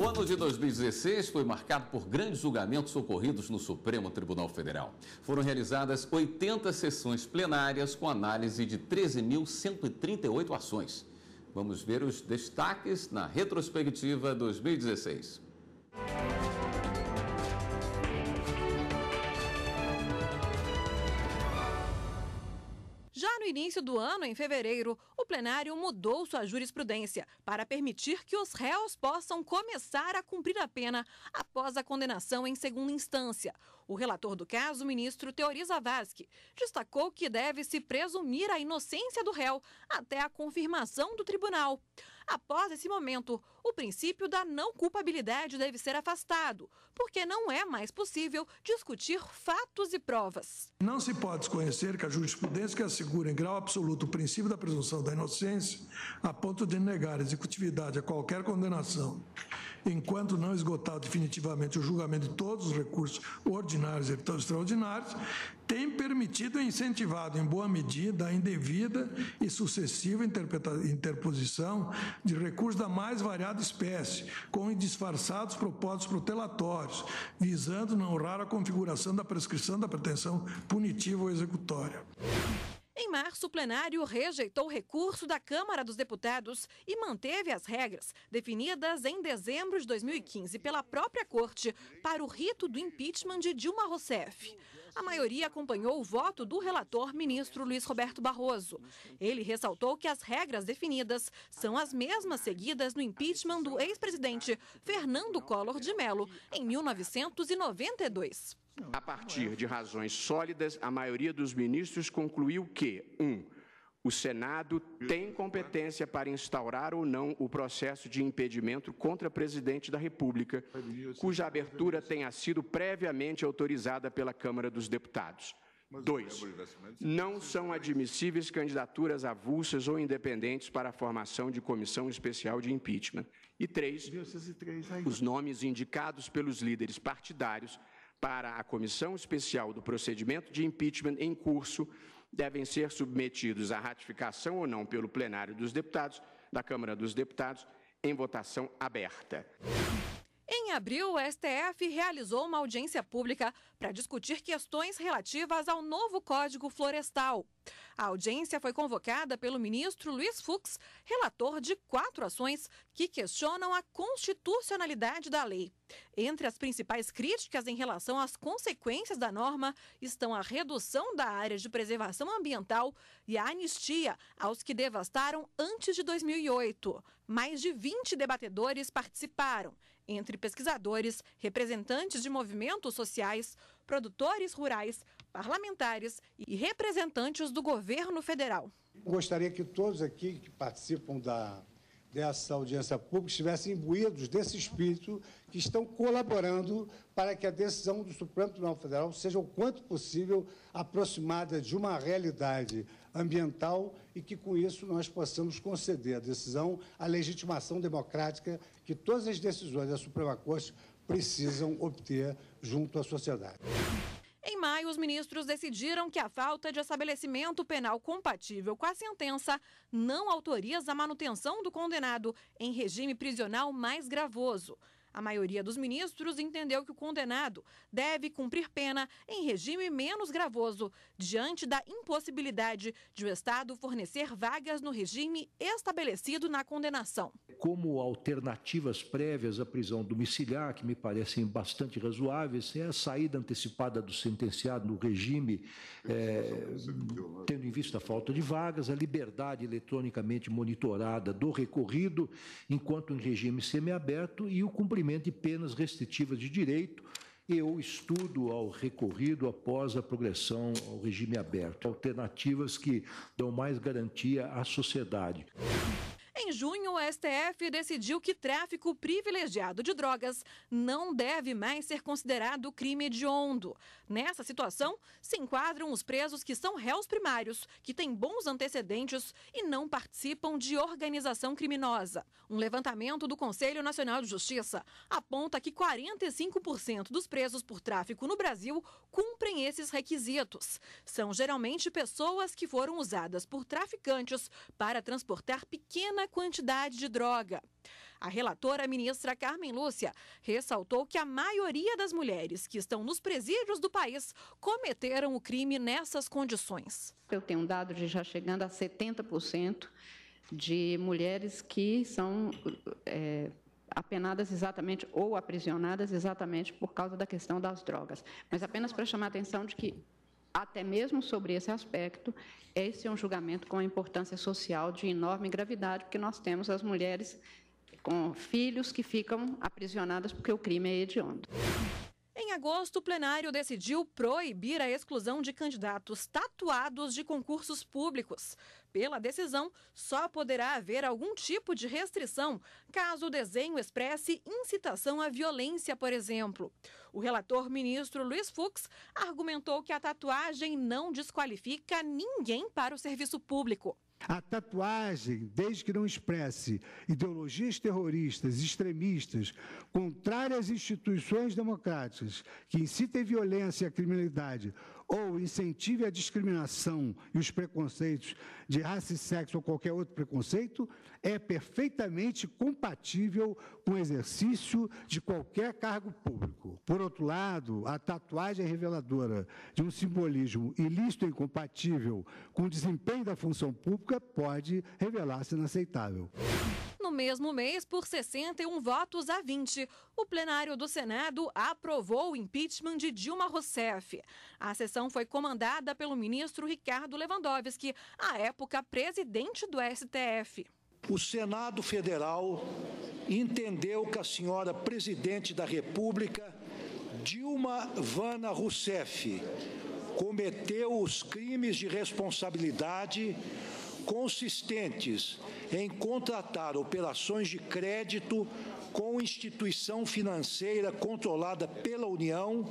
O ano de 2016 foi marcado por grandes julgamentos ocorridos no Supremo Tribunal Federal. Foram realizadas 80 sessões plenárias com análise de 13.138 ações. Vamos ver os destaques na retrospectiva 2016. início do ano, em fevereiro, o plenário mudou sua jurisprudência para permitir que os réus possam começar a cumprir a pena após a condenação em segunda instância. O relator do caso, ministro Teori Zavascki, destacou que deve se presumir a inocência do réu até a confirmação do tribunal. Após esse momento, o princípio da não culpabilidade deve ser afastado, porque não é mais possível discutir fatos e provas. Não se pode desconhecer que a jurisprudência que assegura em grau absoluto o princípio da presunção da inocência, a ponto de negar a executividade a qualquer condenação, enquanto não esgotar definitivamente o julgamento de todos os recursos ordinários ordinários e extraordinários, tem permitido e incentivado, em boa medida, a indevida e sucessiva interposição de recursos da mais variada espécie, com disfarçados propósitos protelatórios, visando não raro a configuração da prescrição da pretensão punitiva ou executória. Em março, o plenário rejeitou o recurso da Câmara dos Deputados e manteve as regras definidas em dezembro de 2015 pela própria Corte para o rito do impeachment de Dilma Rousseff. A maioria acompanhou o voto do relator ministro Luiz Roberto Barroso. Ele ressaltou que as regras definidas são as mesmas seguidas no impeachment do ex-presidente Fernando Collor de Mello em 1992. A partir é. de razões sólidas, a maioria dos ministros concluiu que: 1. Um, o Senado tem competência para instaurar ou não o processo de impedimento contra presidente da República, cuja abertura tenha sido previamente autorizada pela Câmara dos Deputados. 2. Não são admissíveis candidaturas avulsas ou independentes para a formação de comissão especial de impeachment. E 3. Os nomes indicados pelos líderes partidários para a Comissão Especial do Procedimento de Impeachment em curso devem ser submetidos à ratificação ou não pelo plenário dos deputados da Câmara dos Deputados em votação aberta. Em abril, o STF realizou uma audiência pública para discutir questões relativas ao novo Código Florestal. A audiência foi convocada pelo ministro Luiz Fux, relator de quatro ações que questionam a constitucionalidade da lei. Entre as principais críticas em relação às consequências da norma estão a redução da área de preservação ambiental e a anistia aos que devastaram antes de 2008. Mais de 20 debatedores participaram entre pesquisadores, representantes de movimentos sociais, produtores rurais, parlamentares e representantes do governo federal. Gostaria que todos aqui que participam da dessa né, audiência pública estivessem imbuídos desse espírito que estão colaborando para que a decisão do Supremo Tribunal Federal seja o quanto possível aproximada de uma realidade ambiental e que com isso nós possamos conceder à decisão a legitimação democrática que todas as decisões da Suprema Corte precisam obter junto à sociedade. Em maio, os ministros decidiram que a falta de estabelecimento penal compatível com a sentença não autoriza a manutenção do condenado em regime prisional mais gravoso. A maioria dos ministros entendeu que o condenado deve cumprir pena em regime menos gravoso, diante da impossibilidade de o Estado fornecer vagas no regime estabelecido na condenação. Como alternativas prévias à prisão domiciliar, que me parecem bastante razoáveis, é a saída antecipada do sentenciado no regime, é, tendo em vista a falta de vagas, a liberdade eletronicamente monitorada do recorrido, enquanto em regime semiaberto e o cumprimento impedimento penas restritivas de direito e o estudo ao recorrido após a progressão ao regime aberto. Alternativas que dão mais garantia à sociedade. Em junho, o STF decidiu que tráfico privilegiado de drogas não deve mais ser considerado crime hediondo. Nessa situação, se enquadram os presos que são réus primários, que têm bons antecedentes e não participam de organização criminosa. Um levantamento do Conselho Nacional de Justiça aponta que 45% dos presos por tráfico no Brasil cumprem esses requisitos. São geralmente pessoas que foram usadas por traficantes para transportar pequena quantidade de droga. A relatora, a ministra Carmen Lúcia, ressaltou que a maioria das mulheres que estão nos presídios do país cometeram o crime nessas condições. Eu tenho um dado de já chegando a 70% de mulheres que são é, apenadas exatamente ou aprisionadas exatamente por causa da questão das drogas. Mas apenas para chamar a atenção de que até mesmo sobre esse aspecto, esse é um julgamento com importância social de enorme gravidade, porque nós temos as mulheres com filhos que ficam aprisionadas porque o crime é hediondo. Em agosto, o plenário decidiu proibir a exclusão de candidatos tatuados de concursos públicos. Pela decisão, só poderá haver algum tipo de restrição caso o desenho expresse incitação à violência, por exemplo. O relator ministro Luiz Fux argumentou que a tatuagem não desqualifica ninguém para o serviço público. A tatuagem, desde que não expresse ideologias terroristas, extremistas, contrárias às instituições democráticas, que incitem violência e criminalidade ou incentive a discriminação e os preconceitos de raça e sexo ou qualquer outro preconceito, é perfeitamente compatível com o exercício de qualquer cargo público. Por outro lado, a tatuagem é reveladora de um simbolismo ilícito e incompatível com o desempenho da função pública pode revelar-se inaceitável. No mesmo mês, por 61 votos a 20, o plenário do Senado aprovou o impeachment de Dilma Rousseff. A sessão foi comandada pelo ministro Ricardo Lewandowski, à época presidente do STF. O Senado Federal entendeu que a senhora presidente da República, Dilma Vana Rousseff, cometeu os crimes de responsabilidade consistentes em contratar operações de crédito com instituição financeira controlada pela União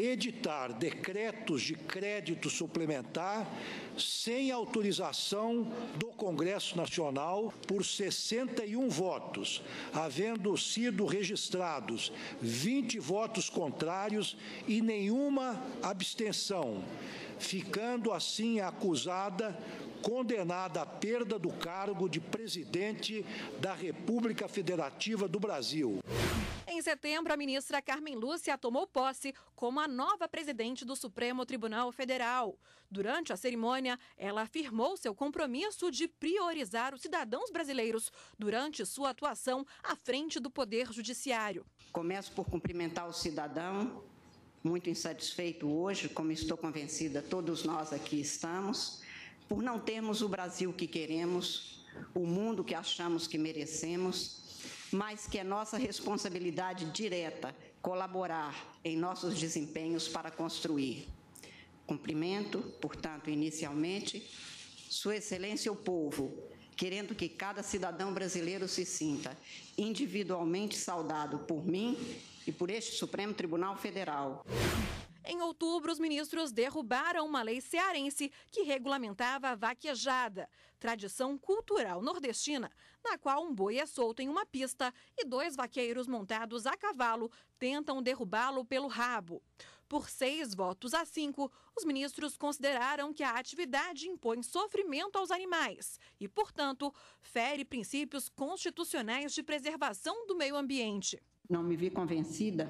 editar decretos de crédito suplementar sem autorização do Congresso Nacional por 61 votos, havendo sido registrados 20 votos contrários e nenhuma abstenção, ficando assim acusada condenada à perda do cargo de presidente da República Federativa do Brasil. Em setembro, a ministra Carmen Lúcia tomou posse como a nova presidente do Supremo Tribunal Federal. Durante a cerimônia, ela afirmou seu compromisso de priorizar os cidadãos brasileiros durante sua atuação à frente do Poder Judiciário. Começo por cumprimentar o cidadão, muito insatisfeito hoje, como estou convencida, todos nós aqui estamos por não termos o Brasil que queremos, o mundo que achamos que merecemos, mas que é nossa responsabilidade direta colaborar em nossos desempenhos para construir. Cumprimento, portanto, inicialmente, Sua Excelência o povo, querendo que cada cidadão brasileiro se sinta individualmente saudado por mim e por este Supremo Tribunal Federal. Em outubro, os ministros derrubaram uma lei cearense que regulamentava a vaquejada, tradição cultural nordestina, na qual um boi é solto em uma pista e dois vaqueiros montados a cavalo tentam derrubá-lo pelo rabo. Por seis votos a cinco, os ministros consideraram que a atividade impõe sofrimento aos animais e, portanto, fere princípios constitucionais de preservação do meio ambiente. Não me vi convencida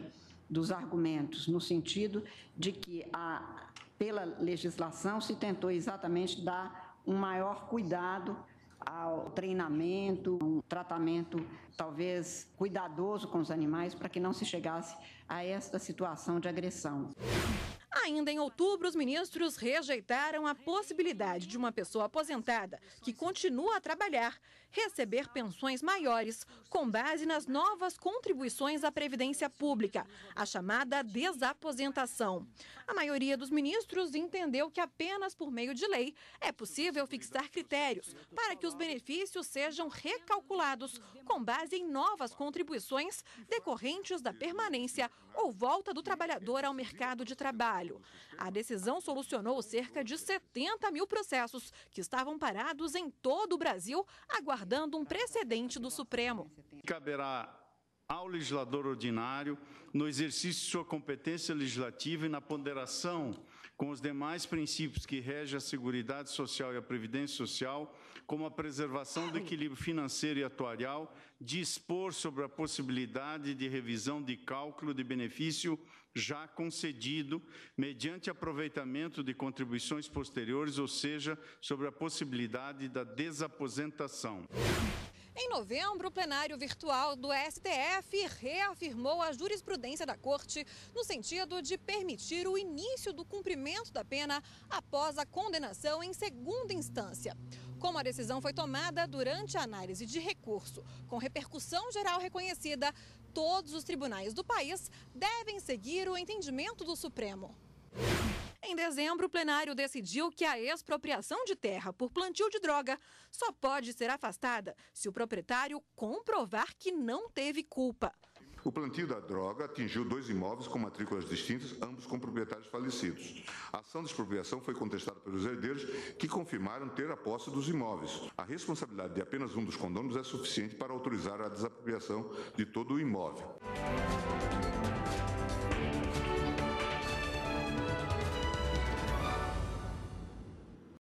dos argumentos, no sentido de que, a, pela legislação, se tentou exatamente dar um maior cuidado ao treinamento, um tratamento talvez cuidadoso com os animais para que não se chegasse a esta situação de agressão. Ainda em outubro, os ministros rejeitaram a possibilidade de uma pessoa aposentada que continua a trabalhar receber pensões maiores com base nas novas contribuições à Previdência Pública, a chamada desaposentação. A maioria dos ministros entendeu que apenas por meio de lei é possível fixar critérios para que os benefícios sejam recalculados com base em novas contribuições decorrentes da permanência ou volta do trabalhador ao mercado de trabalho. A decisão solucionou cerca de 70 mil processos que estavam parados em todo o Brasil, aguardando um precedente do Supremo. Caberá ao legislador ordinário, no exercício de sua competência legislativa e na ponderação com os demais princípios que regem a Seguridade Social e a Previdência Social, como a preservação do equilíbrio financeiro e atuarial, dispor sobre a possibilidade de revisão de cálculo de benefício já concedido, mediante aproveitamento de contribuições posteriores, ou seja, sobre a possibilidade da desaposentação. Em novembro, o plenário virtual do STF reafirmou a jurisprudência da Corte no sentido de permitir o início do cumprimento da pena após a condenação em segunda instância. Como a decisão foi tomada durante a análise de recurso com repercussão geral reconhecida, todos os tribunais do país devem seguir o entendimento do Supremo. Em dezembro, o plenário decidiu que a expropriação de terra por plantio de droga só pode ser afastada se o proprietário comprovar que não teve culpa. O plantio da droga atingiu dois imóveis com matrículas distintas, ambos com proprietários falecidos. A ação de expropriação foi contestada pelos herdeiros, que confirmaram ter a posse dos imóveis. A responsabilidade de apenas um dos condôminos é suficiente para autorizar a desapropriação de todo o imóvel.